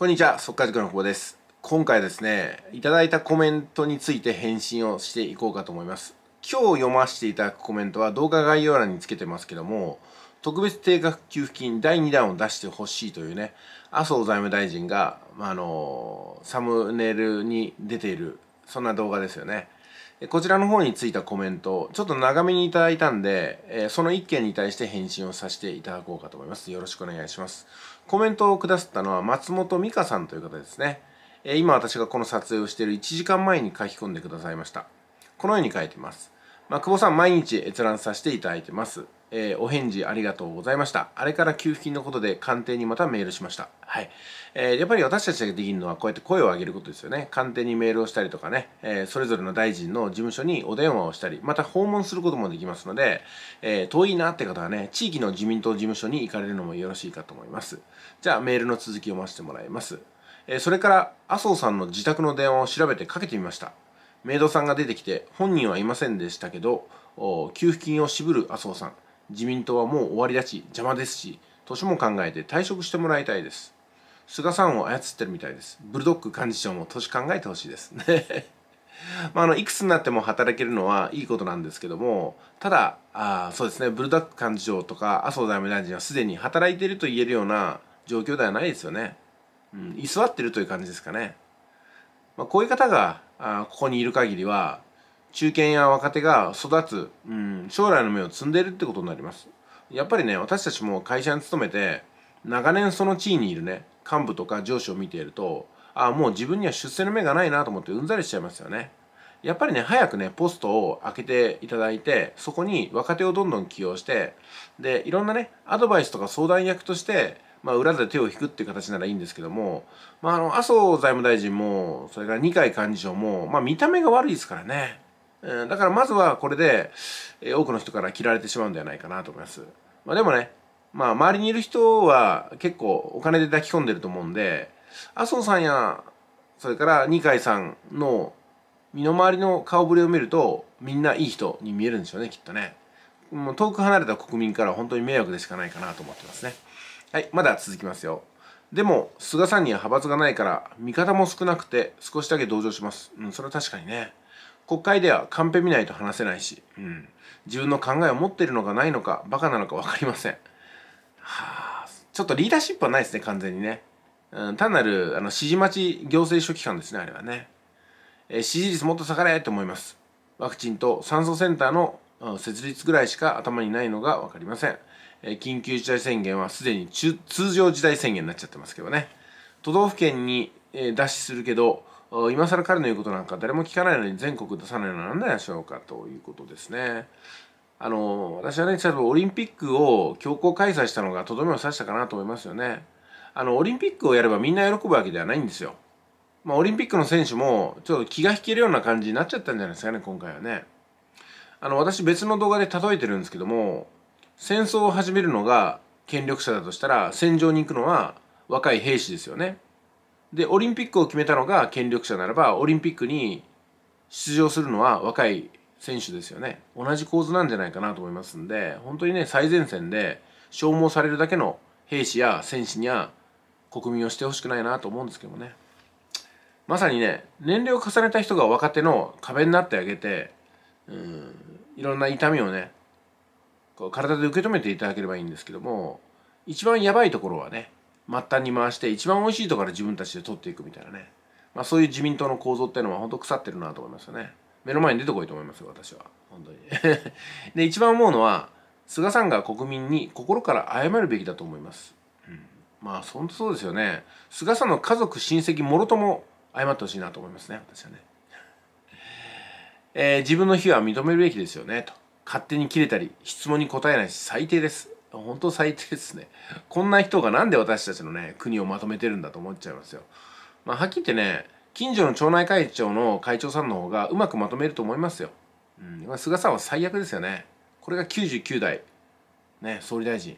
こんにちは、速化塾の久保です。今回ですね、いただいたコメントについて返信をしていこうかと思います。今日読ませていただくコメントは動画概要欄につけてますけども、特別定額給付金第2弾を出してほしいというね、麻生財務大臣が、あの、サムネイルに出ている、そんな動画ですよね。こちらの方についたコメント、ちょっと長めにいただいたんで、えその1件に対して返信をさせていただこうかと思います。よろしくお願いします。コメントをくださったのは松本美香さんという方ですね。え今私がこの撮影をしている1時間前に書き込んでくださいました。このように書いてます。まあ、久保さん毎日閲覧させていただいてます。えー、お返事ありがとうございました。あれから給付金のことで官邸にまたメールしました。はい。えー、やっぱり私たちができるのはこうやって声を上げることですよね。官邸にメールをしたりとかね、えー、それぞれの大臣の事務所にお電話をしたり、また訪問することもできますので、え遠いなって方はね、地域の自民党事務所に行かれるのもよろしいかと思います。じゃあメールの続きを待してもらいます。えそれから麻生さんの自宅の電話を調べてかけてみました。メイドさんが出てきて、本人はいませんでしたけど、給付金を渋る麻生さん。自民党はもう終わりだし邪魔ですし年も考えて退職してもらいたいです菅さんを操ってるみたいですブルドッグ幹事長も年考えてほしいですね まあ、あのいくつになっても働けるのはいいことなんですけどもただあそうですねブルドック幹事長とか麻生財務大臣はすでに働いていると言えるような状況ではないですよね、うん、居座ってるという感じですかね、まあ、こういう方があここにいる限りは中堅や若手が育つ、うん、将来の目を積んでいるってことになりますやっぱりね私たちも会社に勤めて長年その地位にいるね幹部とか上司を見ているとああもう自分には出世の目がないなと思ってうんざりしちゃいますよねやっぱりね早くねポストを開けていただいてそこに若手をどんどん起用してでいろんなねアドバイスとか相談役としてまあ、裏で手を引くっていう形ならいいんですけども、まあ、あの、麻生財務大臣も、それから二階幹事長も、まあ、見た目が悪いですからね。うん、だからまずはこれで、え多くの人から切られてしまうんではないかなと思います。まあでもね、まあ周りにいる人は結構お金で抱き込んでると思うんで、麻生さんや、それから二階さんの身の回りの顔ぶれを見ると、みんないい人に見えるんでしょうね、きっとね。もう遠く離れた国民から本当に迷惑でしかないかなと思ってますね。はい、まだ続きますよ。でも、菅さんには派閥がないから、味方も少なくて、少しだけ同情します。うん、それは確かにね。国会ではカンペ見ないと話せないし、うん、自分の考えを持ってるのかないのかバカなのか分かりませんはあちょっとリーダーシップはないですね完全にね、うん、単なるあの指示待ち行政書記官ですねあれはね、えー、支持率もっと下がれと思いますワクチンと酸素センターの設立ぐらいしか頭にないのが分かりません、えー、緊急事態宣言はすでに通常事態宣言になっちゃってますけどね都道府県に、えー、脱出するけど今更彼の言うことなんか誰も聞かないのに全国出さないのは何なんでしょうかということですね。あの私はね、ちえばとオリンピックを強行開催したのがとどめを刺したかなと思いますよね。あのオリンピックをやればみんな喜ぶわけではないんですよ。まあ、オリンピックの選手もちょっと気が引けるような感じになっちゃったんじゃないですかね、今回はね。あの私別の動画で例えてるんですけども戦争を始めるのが権力者だとしたら戦場に行くのは若い兵士ですよね。でオリンピックを決めたのが権力者ならばオリンピックに出場するのは若い選手ですよね同じ構図なんじゃないかなと思いますんで本当にね最前線で消耗されるだけの兵士や戦士には国民をしてほしくないなと思うんですけどねまさにね年齢を重ねた人が若手の壁になってあげてうんいろんな痛みをねこう体で受け止めていただければいいんですけども一番やばいところはね末端に回して一番おいしいところから自分たちで取っていくみたいなね、まあ、そういう自民党の構造っていうのは本当腐ってるなと思いますよね目の前に出てこいと思いますよ私は本当に で一番思うのは菅さんが国民に心から謝るべきだと思います、うん、まあ本当そうですよね菅さんの家族親戚もろとも謝ってほしいなと思いますね私はね、えー、自分の非は認めるべきですよねと勝手に切れたり質問に答えないし最低です本当最低ですね。こんな人が何で私たちのね、国をまとめてるんだと思っちゃいますよ。まあ、はっきり言ってね、近所の町内会長の会長さんの方がうまくまとめると思いますよ。うん、まあ、菅さんは最悪ですよね。これが99代、ね、総理大臣。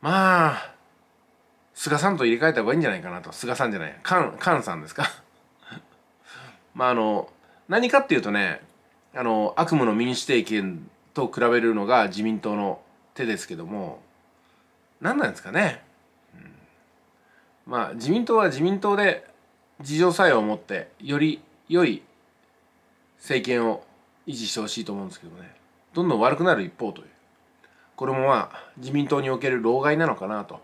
まあ、菅さんと入れ替えた方がいいんじゃないかなと。菅さんじゃない。菅、菅さんですか まあ、あの、何かっていうとね、あの、悪夢の民主政権と比べるのが自民党の手ですけども何なんですかね、うん、まあ自民党は自民党で自浄作用を持ってより良い政権を維持してほしいと思うんですけどねどんどん悪くなる一方というこれもまあ自民党における老害なのかなと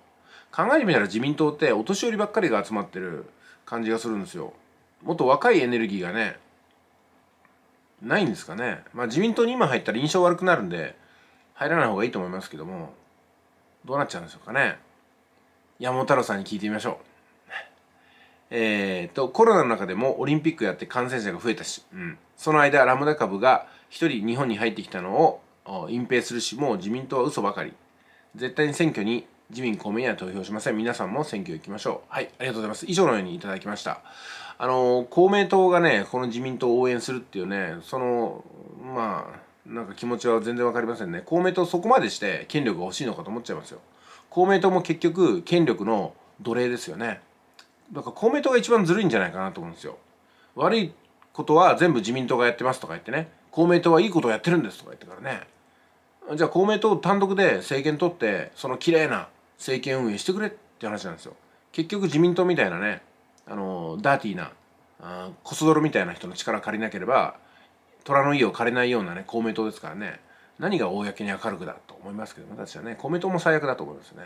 考えてみたら自民党ってお年寄りばっかりが集まってる感じがするんですよもっと若いエネルギーがねないんですかねまあ自民党に今入ったら印象悪くなるんで入らない方がいいと思いますけどもどうなっちゃうんでしょうかね山本太郎さんに聞いてみましょう。えっと、コロナの中でもオリンピックやって感染者が増えたし、うん、その間ラムダ株が1人日本に入ってきたのを隠蔽するしもう自民党は嘘ばかり絶対に選挙に自民公明には投票しません皆さんも選挙行きましょうはいありがとうございます以上のようにいただきましたあの公明党がねこの自民党を応援するっていうねそのまあなんか気持ちは全然わかりませんね公明党そこまでして権力が欲しいのかと思っちゃいますよ公明党も結局権力の奴隷ですよねだから公明党が一番ずるいんじゃないかなと思うんですよ悪いことは全部自民党がやってますとか言ってね公明党はいいことをやってるんですとか言ってからねじゃあ公明党単独で政権取ってその綺麗な政権運営してくれって話なんですよ結局自民党みたいなねあのダーティーなあーコス泥みたいな人の力借りなければ虎の家を枯れないようなね公明党ですからね何が公に明るくだと思いますけど私はね公明党も最悪だと思いますね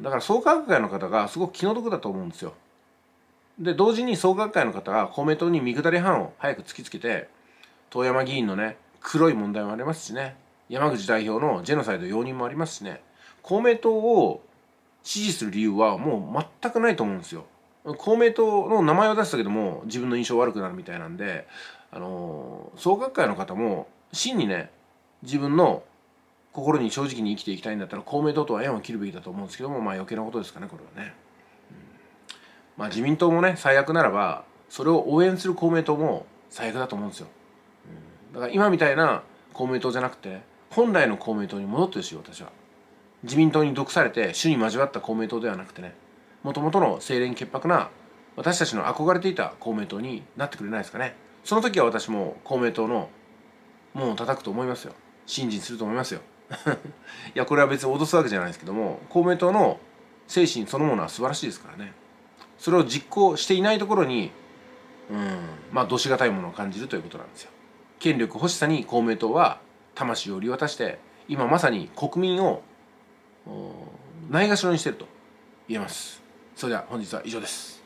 だから創価学会の方がすごく気の毒だと思うんですよで同時に創価学会の方が公明党に見下り班を早く突きつけて遠山議員のね黒い問題もありますしね山口代表のジェノサイド容認もありますしね公明党を支持する理由はもう全くないと思うんですよ公明党の名前を出したけども自分の印象悪くなるみたいなんで、あのー、総学会の方も真にね自分の心に正直に生きていきたいんだったら公明党とは縁を切るべきだと思うんですけどもまあ余計なことですかねこれはね、うん、まあ自民党もね最悪ならばそれを応援する公明党も最悪だと思うんですよ、うん、だから今みたいな公明党じゃなくて、ね、本来の公明党に戻ってほしい私は自民党に毒されて主に交わった公明党ではなくてねもともとの清廉潔白な私たちの憧れていた公明党になってくれないですかねその時は私も公明党の門を叩くと思いますよ信心すると思いますよ いやこれは別に脅すわけじゃないですけども公明党の精神そのものは素晴らしいですからねそれを実行していないところにうんまあどしがたいものを感じるということなんですよ権力欲しさに公明党は魂を売り渡して今まさに国民をないがしろにしてると言えますそれでは本日は以上です